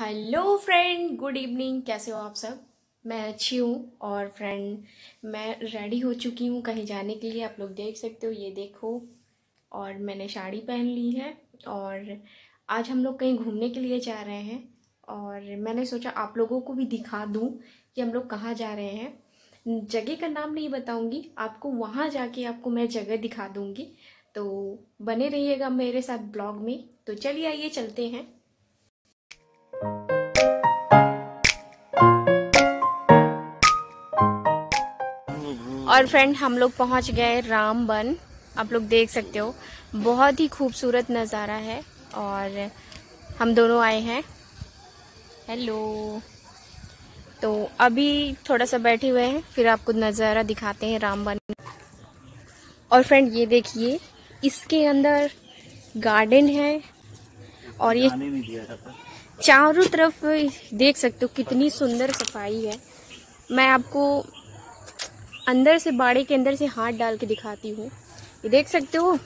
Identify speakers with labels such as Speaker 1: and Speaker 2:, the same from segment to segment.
Speaker 1: Hello friend good evening कैसे हो आप सब मैं अच्छी हूँ और फ्रेंड मैं रेडी हो चुकी हूँ कहीं जाने के लिए आप लोग देख सकते हो ये देखो और मैंने साड़ी पहन ली है और आज हम लोग कहीं घूमने के लिए जा रहे हैं और मैंने सोचा आप लोगों को भी दिखा दूँ कि हम लोग कहाँ जा रहे हैं जगह का नाम नहीं बताऊँगी आपको वहाँ जाके आपको मैं जगह दिखा दूँगी तो बने रहिएगा मेरे साथ ब्लॉग में तो चलिए आइए चलते हैं और फ्रेंड हम लोग पहुंच गए रामबन आप लोग देख सकते हो बहुत ही खूबसूरत नज़ारा है और हम दोनों आए हैं हेलो तो अभी थोड़ा सा बैठे हुए हैं फिर आपको नज़ारा दिखाते हैं रामबन और फ्रेंड ये देखिए इसके अंदर गार्डन है और ये चारों तरफ देख सकते हो कितनी सुंदर सफाई है मैं आपको अंदर से बाड़े के अंदर से हाथ डाल के दिखाती हूँ ये देख सकते हो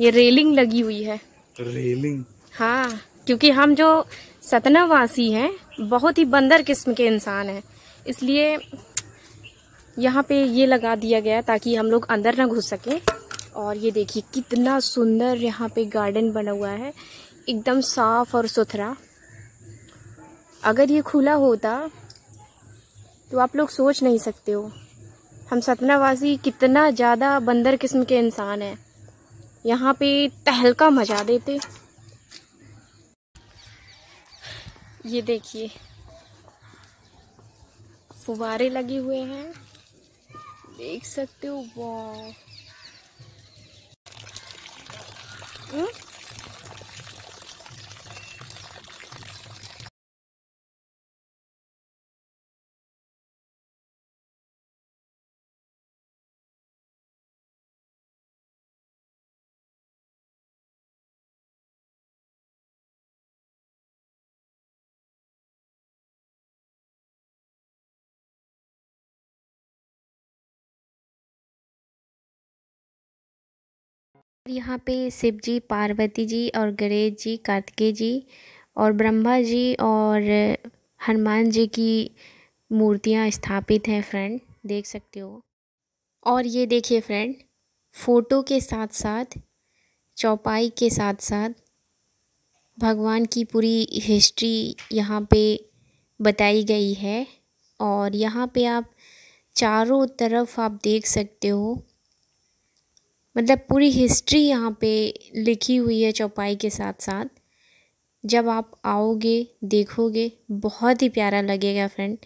Speaker 1: ये रेलिंग लगी हुई है रेलिंग हाँ क्योंकि हम जो सतना वासी हैं बहुत ही बंदर किस्म के इंसान हैं इसलिए यहाँ पे ये लगा दिया गया ताकि हम लोग अंदर ना घुस सकें और ये देखिए कितना सुंदर यहाँ पे गार्डन बना हुआ है एकदम साफ और सुथरा अगर ये खुला होता तो आप लोग सोच नहीं सकते हो हम सतनावासी कितना ज़्यादा बंदर किस्म के इंसान हैं यहाँ पे तहलका मजा देते ये देखिए फुवारे लगे हुए हैं देख सकते हो वाह हम्म? यहाँ पे शिव जी पार्वती जी और गणेश जी कार्तिकेय जी और ब्रह्मा जी और हनुमान जी की मूर्तियाँ स्थापित हैं फ्रेंड देख सकते हो और ये देखिए फ्रेंड फ़ोटो के साथ साथ चौपाई के साथ साथ भगवान की पूरी हिस्ट्री यहाँ पे बताई गई है और यहाँ पे आप चारों तरफ आप देख सकते हो मतलब पूरी हिस्ट्री यहाँ पे लिखी हुई है चौपाई के साथ साथ जब आप आओगे देखोगे बहुत ही प्यारा लगेगा फ्रेंड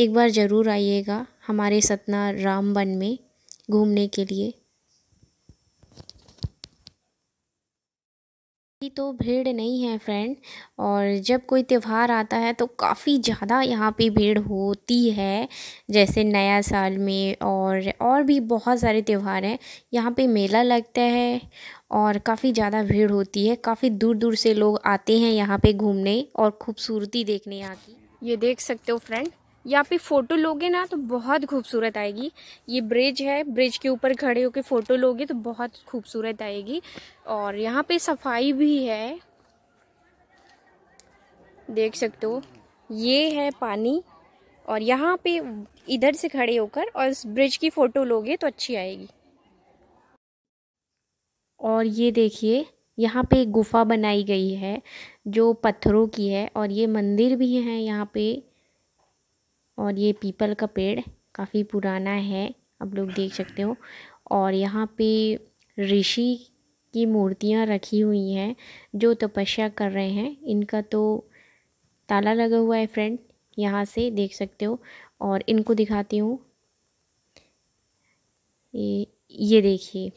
Speaker 1: एक बार ज़रूर आइएगा हमारे सतना रामबन में घूमने के लिए तो भीड़ नहीं है फ्रेंड और जब कोई त्यौहार आता है तो काफ़ी ज़्यादा यहाँ पे भीड़ होती है जैसे नया साल में और और भी बहुत सारे त्यौहार हैं यहाँ पे मेला लगता है और काफ़ी ज़्यादा भीड़ होती है काफ़ी दूर दूर से लोग आते हैं यहाँ पे घूमने और खूबसूरती देखने यहाँ की ये देख सकते हो फ्रेंड यहाँ पे फ़ोटो लोगे ना तो बहुत खूबसूरत आएगी ये ब्रिज है ब्रिज के ऊपर खड़े होकर फ़ोटो लोगे तो बहुत खूबसूरत आएगी और यहाँ पे सफाई भी है देख सकते हो ये है पानी और यहाँ पे इधर से खड़े होकर और इस ब्रिज की फ़ोटो लोगे तो अच्छी आएगी और ये देखिए यहाँ पे गुफा बनाई गई है जो पत्थरों की है और ये मंदिर भी है यहाँ पे और ये पीपल का पेड़ काफ़ी पुराना है आप लोग देख सकते हो और यहाँ पे ऋषि की मूर्तियाँ रखी हुई हैं जो तपस्या कर रहे हैं इनका तो ताला लगा हुआ है फ्रेंड यहाँ से देख सकते हो और इनको दिखाती हूँ ये ये देखिए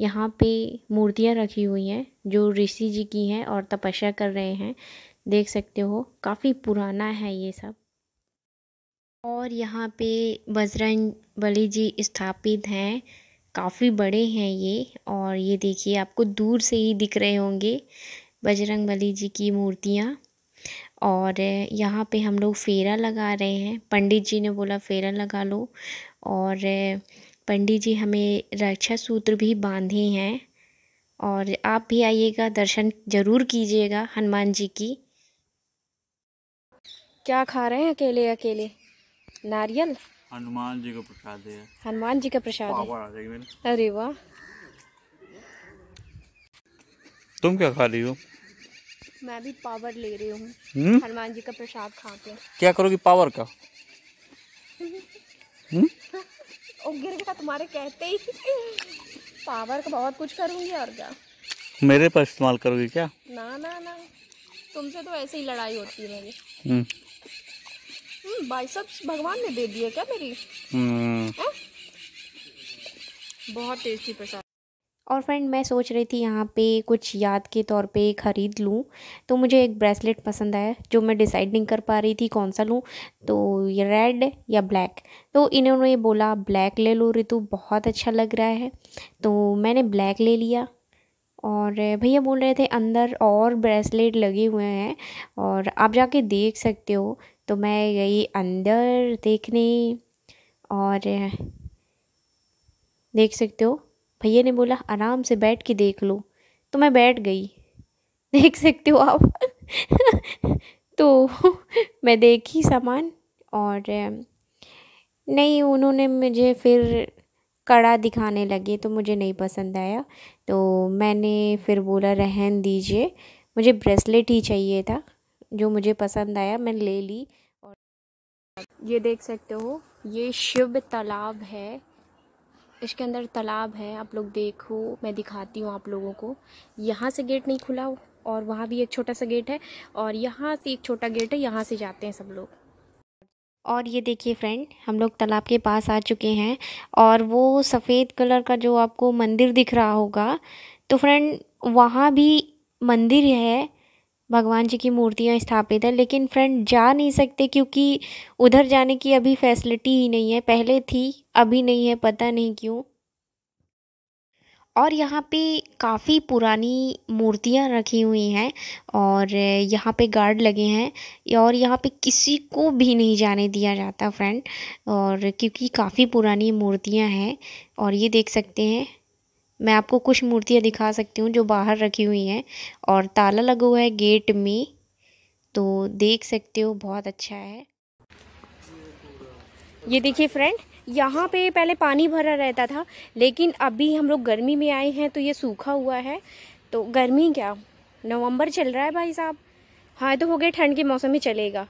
Speaker 1: यहाँ पे मूर्तियाँ रखी हुई हैं जो ऋषि जी की हैं और तपस्या कर रहे हैं देख सकते हो काफ़ी पुराना है ये सब और यहाँ पे बजरंग बली जी स्थापित हैं काफ़ी बड़े हैं ये और ये देखिए आपको दूर से ही दिख रहे होंगे बजरंग बली जी की मूर्तियाँ और यहाँ पे हम लोग फेरा लगा रहे हैं पंडित जी ने बोला फेरा लगा लो और पंडित जी हमें रक्षा सूत्र भी बांधे हैं और आप भी आइएगा दर्शन ज़रूर कीजिएगा हनुमान जी की क्या खा रहे हैं अकेले अकेले नारियल हनुमान जी का प्रसाद है हनुमान जी का प्रसाद अरे वाह तुम क्या खा रही हो मैं भी पावर ले रही हूँ हम्म? हनुमान जी का प्रसाद खा के क्या करोगी पावर का हम्म? और गिर गया तुम्हारे कहते ही पावर का बहुत कुछ करूँगी और क्या मेरे पर इस्तेमाल करोगी क्या ना ना ना तुमसे तो ऐसे ही लड़ाई होती है मेरी हम्म। हम्म, बाइसेप्स भगवान ने दे दिए क्या मेरी हम्म। हाँ? बहुत टेस्टी प्रसाद और फ्रेंड मैं सोच रही थी यहाँ पे कुछ याद के तौर पे ख़रीद लूँ तो मुझे एक ब्रेसलेट पसंद आया जो मैं डिसाइड नहीं कर पा रही थी कौन सा लूँ तो ये रेड या ब्लैक तो इन्होंने बोला ब्लैक ले लो रितु बहुत अच्छा लग रहा है तो मैंने ब्लैक ले लिया और भैया बोल रहे थे अंदर और ब्रेसलेट लगे हुए हैं और आप जाके देख सकते हो तो मैं गई अंदर देखने और देख सकते हो भैया ने बोला आराम से बैठ के देख लो तो मैं बैठ गई देख सकते हो आप तो मैं देखी सामान और नहीं उन्होंने मुझे फिर कड़ा दिखाने लगे तो मुझे नहीं पसंद आया तो मैंने फिर बोला रहन दीजिए मुझे ब्रेसलेट ही चाहिए था जो मुझे पसंद आया मैं ले ली और ये देख सकते हो ये शिव तालाब है इसके अंदर तालाब है आप लोग देखो मैं दिखाती हूँ आप लोगों को यहाँ से गेट नहीं खुला और वहाँ भी एक छोटा सा गेट है और यहाँ से एक छोटा गेट है यहाँ से जाते हैं सब लोग और ये देखिए फ्रेंड हम लोग तालाब के पास आ चुके हैं और वो सफ़ेद कलर का जो आपको मंदिर दिख रहा होगा तो फ्रेंड वहाँ भी मंदिर है भगवान जी की मूर्तियाँ स्थापित हैं लेकिन फ्रेंड जा नहीं सकते क्योंकि उधर जाने की अभी फैसिलिटी ही नहीं है पहले थी अभी नहीं है पता नहीं क्यों और यहाँ पे काफ़ी पुरानी मूर्तियाँ रखी हुई हैं और यहाँ पे गार्ड लगे हैं और यहाँ पे किसी को भी नहीं जाने दिया जाता फ्रेंड और क्योंकि काफ़ी पुरानी मूर्तियाँ हैं और ये देख सकते हैं मैं आपको कुछ मूर्तियाँ दिखा सकती हूँ जो बाहर रखी हुई हैं और ताला लगा हुआ है गेट में तो देख सकते हो बहुत अच्छा है ये देखिए फ्रेंड यहाँ पे पहले पानी भरा रहता था लेकिन अभी हम लोग गर्मी में आए हैं तो ये सूखा हुआ है तो गर्मी क्या नवंबर चल रहा है भाई साहब हाँ तो हो गया ठंड के मौसम में चलेगा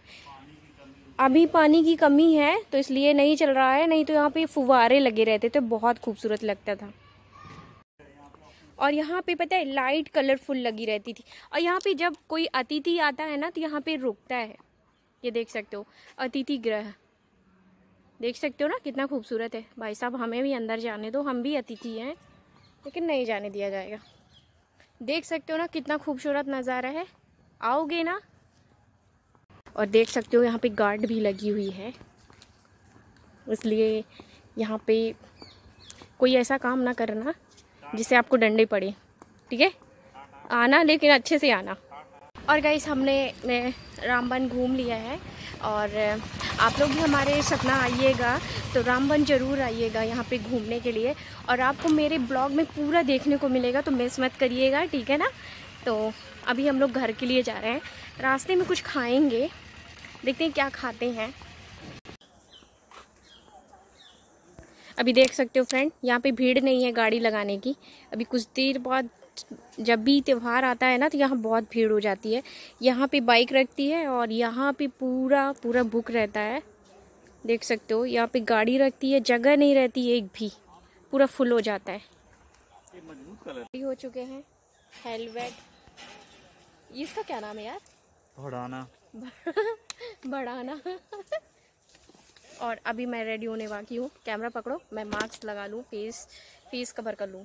Speaker 1: अभी पानी की कमी है तो इसलिए नहीं चल रहा है नहीं तो यहाँ पे फुवारे लगे रहते तो बहुत खूबसूरत लगता था और यहाँ पे पता है लाइट कलरफुल लगी रहती थी और यहाँ पे जब कोई अतिथि आता है ना तो यहाँ पे रुकता है ये देख सकते हो अतिथि ग्रह देख सकते हो ना कितना खूबसूरत है भाई साहब हमें भी अंदर जाने दो हम भी अतिथि हैं लेकिन नहीं जाने दिया जाएगा देख सकते हो ना कितना खूबसूरत नज़ारा है आओगे ना और देख सकते हो यहाँ पे गार्ड भी लगी हुई है इसलिए यहाँ पे कोई ऐसा काम ना करना जिसे आपको डंडे पड़े ठीक है आना लेकिन अच्छे से आना और गाइस हमने रामबन घूम लिया है और आप लोग भी हमारे सपना आइएगा तो रामबन ज़रूर आइएगा यहाँ पे घूमने के लिए और आपको मेरे ब्लॉग में पूरा देखने को मिलेगा तो मिस मत करिएगा ठीक है ना तो अभी हम लोग घर के लिए जा रहे हैं रास्ते में कुछ खाएंगे देखते हैं क्या खाते हैं अभी देख सकते हो फ्रेंड यहाँ पे भीड़ नहीं है गाड़ी लगाने की अभी कुछ देर बाद जब भी त्यौहार आता है ना तो यहाँ बहुत भीड़ हो जाती है यहाँ पे बाइक रखती है और यहाँ पे पूरा पूरा बुक रहता है देख सकते हो यहाँ पे गाड़ी रखती है जगह नहीं रहती एक भी पूरा फुल हो जाता है हो चुके हैं हेलमेट इसका क्या नाम है यार बढ़ाना भड़ाना और अभी मैं रेडी होने वाली हूँ कैमरा पकड़ो मैं मास्क लगा लूँ फेस फेस कवर कर लूँ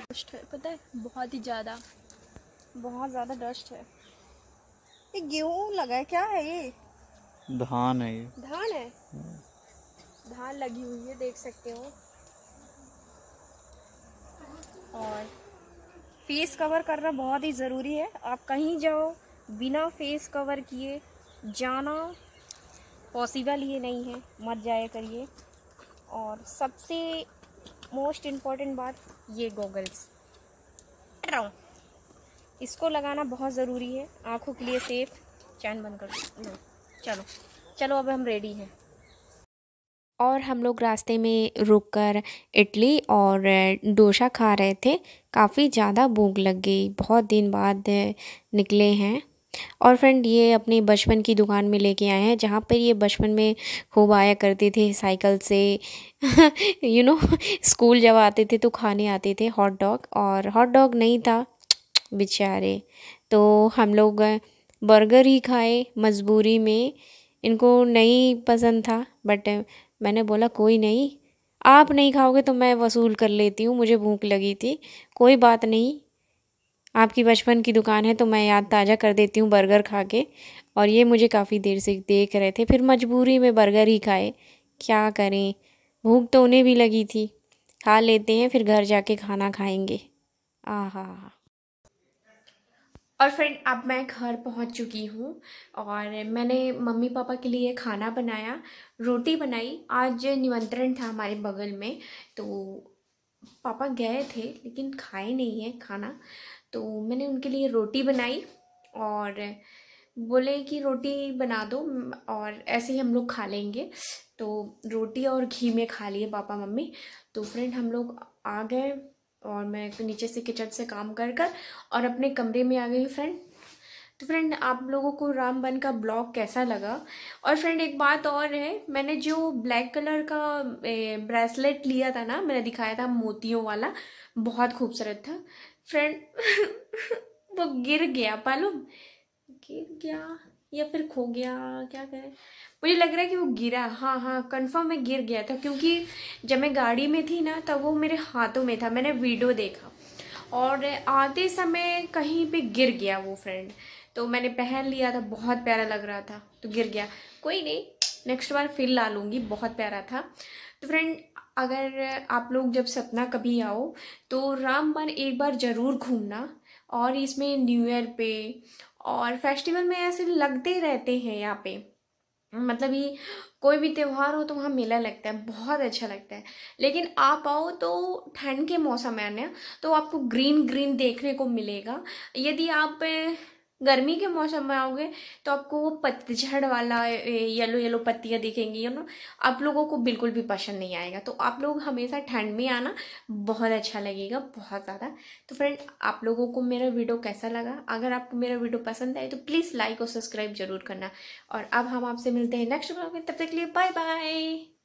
Speaker 1: डस्ट है पता है बहुत ही ज़्यादा बहुत ज़्यादा डस्ट है ये गेहूँ लगा है क्या है ये धान है ये धान है हाँ। धान लगी हुई है देख सकते हो और फेस कवर करना बहुत ही ज़रूरी है आप कहीं जाओ बिना फेस कवर किए जाना पॉसिबल ही नहीं है मत जाया करिए और सबसे मोस्ट इम्पॉर्टेंट बात ये गॉगल्स इसको लगाना बहुत ज़रूरी है आँखों के लिए सेफ चैन बंद कर दो चलो चलो अब हम रेडी हैं और हम लोग रास्ते में रुककर इडली और डोसा खा रहे थे काफ़ी ज़्यादा भूख लग गई बहुत दिन बाद निकले हैं और फ्रेंड ये अपने बचपन की दुकान में लेके आए हैं जहाँ पर ये बचपन में खूब आया करते थे साइकिल से यू नो स्कूल जब आते थे तो खाने आते थे हॉट डॉग और हॉट डॉग नहीं था बेचारे तो हम लोग बर्गर ही खाए मजबूरी में इनको नहीं पसंद था बट मैंने बोला कोई नहीं आप नहीं खाओगे तो मैं वसूल कर लेती हूँ मुझे भूख लगी थी कोई बात नहीं आपकी बचपन की दुकान है तो मैं याद ताज़ा कर देती हूँ बर्गर खा के और ये मुझे काफ़ी देर से देख रहे थे फिर मजबूरी में बर्गर ही खाए क्या करें भूख तो उन्हें भी लगी थी खा लेते हैं फिर घर जाके खाना खाएंगे आहा और फ्रेंड अब मैं घर पहुंच चुकी हूं और मैंने मम्मी पापा के लिए खाना बनाया रोटी बनाई आज निमंत्रण था हमारे बगल में तो पापा गए थे लेकिन खाए नहीं है खाना तो मैंने उनके लिए रोटी बनाई और बोले कि रोटी बना दो और ऐसे ही हम लोग खा लेंगे तो रोटी और घी में खा लिए पापा मम्मी तो फ्रेंड हम लोग आ गए और मैं नीचे से किचन से काम कर कर और अपने कमरे में आ गई फ्रेंड तो फ्रेंड आप लोगों को रामबन का ब्लॉग कैसा लगा और फ्रेंड एक बात और है मैंने जो ब्लैक कलर का ब्रेसलेट लिया था ना मैंने दिखाया था मोतियों वाला बहुत खूबसूरत था फ्रेंड वो गिर गया मालूम गिर गया या फिर खो गया क्या करें मुझे लग रहा है कि वो गिरा हाँ हाँ कंफर्म मैं गिर गया था क्योंकि जब मैं गाड़ी में थी ना तब वो मेरे हाथों में था मैंने वीडियो देखा और आते समय कहीं पे गिर गया वो फ्रेंड तो मैंने पहन लिया था बहुत प्यारा लग रहा था तो गिर गया कोई नहीं नेक्स्ट बार फिर ला लूँगी बहुत प्यारा था तो फ्रेंड अगर आप लोग जब सतना कभी आओ तो रामबन एक बार ज़रूर घूमना और इसमें न्यू ईयर पे और फेस्टिवल में ऐसे लगते रहते हैं यहाँ पे मतलब ये कोई भी त्यौहार हो तो वहाँ मेला लगता है बहुत अच्छा लगता है लेकिन आप आओ तो ठंड के मौसम है ना तो आपको ग्रीन ग्रीन देखने को मिलेगा यदि आप गर्मी के मौसम में आओगे तो आपको वो पतझड़ वाला येलो येलो पत्तियाँ दिखेंगी यू नो आप लोगों को बिल्कुल भी पसंद नहीं आएगा तो आप लोग हमेशा ठंड में आना बहुत अच्छा लगेगा बहुत ज़्यादा तो फ्रेंड आप लोगों को मेरा वीडियो कैसा लगा अगर आपको मेरा वीडियो पसंद आए तो प्लीज़ लाइक और सब्सक्राइब जरूर करना और अब हम आपसे मिलते हैं नेक्स्ट ब्लॉग में तब तक के लिए बाय बाय